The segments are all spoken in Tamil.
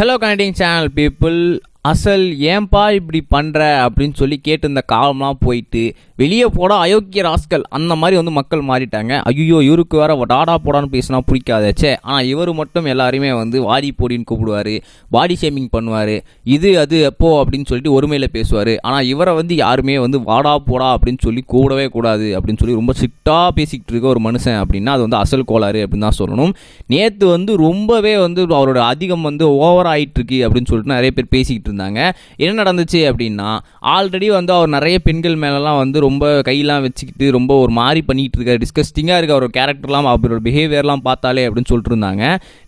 Hello connecting channel people அசல் ஏன்பா இப்படி பண்ணுற அப்படின்னு சொல்லி கேட்டு இந்த காலம்லாம் போயிட்டு வெளியே போட அயோக்கிய ராஸ்கல் அந்த மாதிரி வந்து மக்கள் மாறிட்டாங்க ஐயோ இவருக்கு வேற டாடா போடான்னு பேசினா பிடிக்காதாச்சே ஆனால் இவர் மட்டும் எல்லாருமே வந்து வாடி போடின்னு கூப்பிடுவார் பாடி ஷேமிங் பண்ணுவார் இது அது எப்போ அப்படின்னு சொல்லிட்டு ஒருமையில் பேசுவார் ஆனால் இவரை வந்து யாருமே வந்து வாடா போடா அப்படின்னு சொல்லி கூடவே கூடாது அப்படின்னு சொல்லி ரொம்ப ஸ்ட்ரிக்டாக பேசிக்கிட்டு இருக்க ஒரு மனுஷன் அப்படின்னா அது வந்து அசல் கோளாறு அப்படின்னு தான் சொல்லணும் நேற்று வந்து ரொம்பவே வந்து அவரோட அதிகம் வந்து ஓவர் ஆகிட்டு இருக்கு அப்படின்னு சொல்லிட்டு நிறைய பேர் பேசிக்கிட்டு இருந்தாங்க என்ன நடந்துச்சு அப்படின்னா ஆல்ரெடி வந்து அவர் நிறைய பெண்கள் மேலெலாம் வந்து ரொம்ப கையெல்லாம் வச்சுக்கிட்டு ரொம்ப ஒரு மாதிரி பண்ணிகிட்டு இருக்கார் டிஸ்கஸ்டிங்காக இருக்க அவர் கேரக்டர்லாம் அவரோட பிஹேவியர்லாம் பார்த்தாலே அப்படின்னு சொல்லிட்டு இருந்தாங்க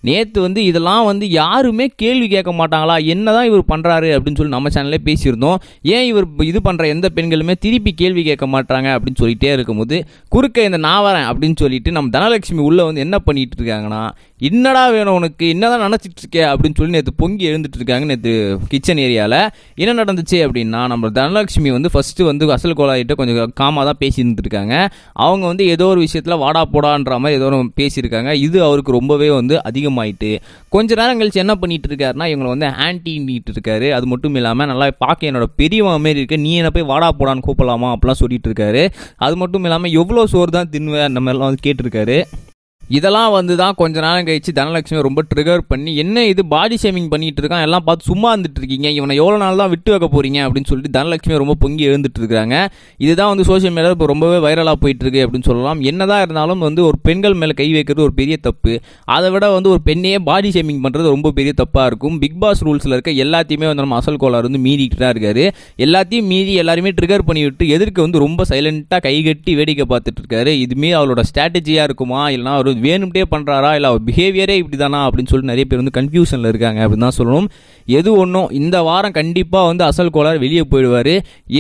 நேற்று வந்து இதெல்லாம் வந்து யாருமே கேள்வி கேட்க மாட்டாங்களா என்ன தான் இவர் பண்ணுறாரு அப்படின்னு சொல்லி நம்ம சேனலே பேசியிருந்தோம் ஏன் இவர் இது பண்ணுற எந்த பெண்களுமே திருப்பி கேள்வி கேட்க மாட்டாங்க அப்படின்னு சொல்லிட்டே இருக்கும்போது குறுக்க இந்த நாவரன் அப்படின்னு சொல்லிட்டு நம்ம தனலட்சுமி உள்ளே வந்து என்ன பண்ணிகிட்டு இருக்காங்கன்னா என்னடா வேணும் உனக்கு என்னதான் நினச்சிட்டு இருக்கே அப்படின்னு சொல்லி நேற்று பொங்கி எழுந்துட்டு இருக்காங்க நேற்று கிச்சன் கிச்சன் ஏரியாவில் என்ன நடந்துச்சு அப்படின்னா நம்ம தனலட்சுமி வந்து ஃபஸ்ட்டு வந்து அசல் கோலாயிட்ட கொஞ்சம் காமாக தான் பேசியிருந்துட்டு இருக்காங்க அவங்க வந்து ஏதோ ஒரு விஷயத்தில் வாடா போடான்ற மாதிரி ஏதோ ஒரு பேசியிருக்காங்க இது அவருக்கு ரொம்பவே வந்து அதிகமாயிட்டு கொஞ்ச நேரம் கழிச்சு என்ன பண்ணிட்டு இருக்காருன்னா இவங்களை வந்து ஆன்டின்னிட்டு இருக்காரு அது மட்டும் இல்லாமல் நல்லா பார்க்க என்னோட பெரியவன் மாரி இருக்கு நீ என்ன போய் வாடா போடான்னு கூப்பிடலாமா அப்படிலாம் சொல்லிட்டு இருக்காரு அது மட்டும் இல்லாமல் எவ்வளோ சோறு தான் தின்னுவேன் அந்த மாதிரிலாம் வந்து கேட்டிருக்காரு இதெல்லாம் வந்து தான் கொஞ்ச நேரம் கழிச்சு தனலட்சுமி ரொம்ப ட்ரிகர் பண்ணி என்ன இது பாடி ஷேமிங் பண்ணிட்டு இருக்கான் எல்லாம் பார்த்து சும்மா இருந்துட்டு இருக்கீங்க இவனை எவ்வளோ நாள் தான் விட்டு வைக்க போறீங்க அப்படின்னு சொல்லிட்டு தனலட்சுமி ரொம்ப பொங்கி எழுந்துட்டு இருக்காங்க இதுதான் வந்து சோஷியல் மீடியாவில் இப்போ ரொம்பவே வைரலாக போயிட்டு இருக்கு அப்படின்னு சொல்லலாம் என்னதான் இருந்தாலும் வந்து ஒரு பெண்கள் மேலே கை வைக்கிறது ஒரு பெரிய தப்பு அதை விட வந்து ஒரு பெண்ணையே பாடி ஷேமிங் பண்ணுறது ரொம்ப பெரிய தப்பாக இருக்கும் பிக் பாஸ் ரூல்ஸில் இருக்க எல்லாத்தையுமே வந்து நம்ம அசல் கோளாறு வந்து மீறிட்டு தான் இருக்காரு எல்லாத்தையும் மீறி எல்லாருமே ட்ரிகர் பண்ணி விட்டு எதிர்க்க வந்து ரொம்ப கை கட்டி வேடிக்கை பார்த்துட்டு இருக்காரு இதுமே அவரோட ஸ்ட்ராட்டஜியாக இருக்குமா இல்லைன்னா வேணும்டே பண்ணுறாரா இல்லை அவர் பிஹேவியரே இப்படி தானா அப்படின்னு சொல்லிட்டு நிறைய பேர் வந்து கன்ஃபியூஷனில் இருக்காங்க அப்படின்னு தான் சொல்லணும் எது ஒன்றும் இந்த வாரம் கண்டிப்பாக வந்து அசல் கோலார் வெளியே போயிடுவார்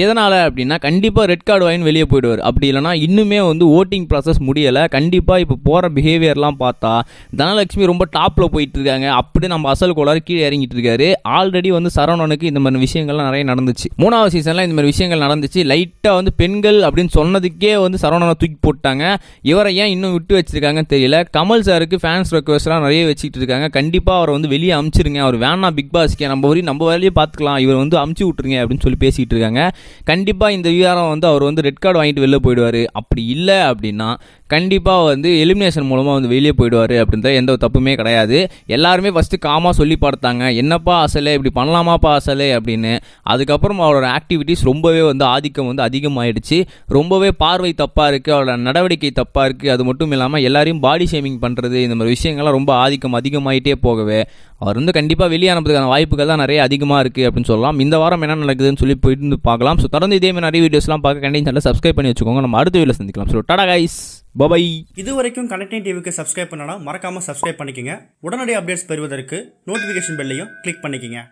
எதனால் அப்படின்னா கண்டிப்பாக ரெட் கார்டு வாங்கி வெளியே போயிடுவார் அப்படி இல்லைனா இன்னுமே வந்து ஓட்டிங் ப்ராசஸ் முடியலை கண்டிப்பாக இப்போ போகிற பிஹேவியர்லாம் பார்த்தா தனலட்சுமி ரொம்ப டாப்பில் போயிட்டு இருக்காங்க அப்படி நம்ம அசல் கோலார் கீழே இறங்கிட்டு இருக்காரு ஆல்ரெடி வந்து சரவணனுக்கு இந்த மாதிரி விஷயங்கள்லாம் நிறைய நடந்துச்சு மூணாவது சீசனில் இந்த மாதிரி விஷயங்கள் நடந்துச்சு லைட்டாக வந்து பெண்கள் அப்படின்னு சொன்னதுக்கே வந்து சரவணனை தூக்கி போட்டாங்க இவரை ஏன் இன்னும் விட்டு வச்சிருக்காங்கன்னு தெரியல நிலையில் கமல் சாருக்கு ஃபேன்ஸ் ரெக்வஸ்ட்லாம் நிறைய வச்சுக்கிட்டு இருக்காங்க கண்டிப்பாக அவரை வந்து வெளியே அமுச்சிருங்க அவர் வேணா பிக் பாஸ்க்கு நம்ம வரையும் நம்ம வேலையை பார்த்துக்கலாம் இவர் வந்து அமுச்சு விட்ருங்க அப்படின்னு சொல்லி பேசிகிட்டு இருக்காங்க கண்டிப்பாக இந்த விவகாரம் வந்து அவர் வந்து ரெட் கார்டு வாங்கிட்டு வெளில போயிடுவார் அப்படி இல்லை அப்படின்னா கண்டிப்பாக வந்து எலிமினேஷன் மூலமாக வந்து வெளியே போயிடுவார் அப்படின்ற எந்த தப்புமே கிடையாது எல்லாருமே ஃபஸ்ட்டு காமாக சொல்லி பார்த்தாங்க என்னப்பா அசலே இப்படி பண்ணலாமாப்பா அசலே அப்படின்னு அதுக்கப்புறம் அவரோட ஆக்டிவிட்டிஸ் ரொம்பவே வந்து ஆதிக்கம் வந்து அதிகமாகிடுச்சு ரொம்பவே பார்வை தப்பாக இருக்குது அவரோட நடவடிக்கை தப்பாக இருக்குது அது மட்டும் இல்லாமல் எல்லாரையும் பாடி ஷேமிங் பண்ணுறது இந்த மாதிரி விஷயங்கள்லாம் ரொம்ப ஆதிக்கம் அதிகமாகிட்டே போகவே அவர் வந்து கண்டிப்பாக வெளியே அனுப்புறதுக்கான வாய்ப்புகள் தான் நிறைய அதிகமாக இருக்குது அப்படின்னு சொல்லலாம் இந்த வாரம் என்ன நடக்குதுன்னு சொல்லி போயிட்டு பார்க்கலாம் ஸோ தொடர்ந்து இதே மாதிரி நிறைய வீடியோஸ்லாம் பார்க்க கண்டிப்பாக சேனல் சப்ஸ்கிரைப் பண்ணி வச்சுக்கோங்க நம்ம அடுத்த வீடியோ சந்திக்கலாம் ஸோ டாடா கைஸ் பபாய் இது வரைக்கும் கனெக்டிங் டிவிக்கு சப்ஸ்கிரைப் பண்ணனா மறக்காமல் சப்ஸ்கிரைப் பண்ணிக்கோங்க உடனடி அப்டேட்ஸ் பெறுவதற்கு நோட்டிஃபிகேஷன் பெல்லையும் கிளிக் பண்ணிக்கோங்க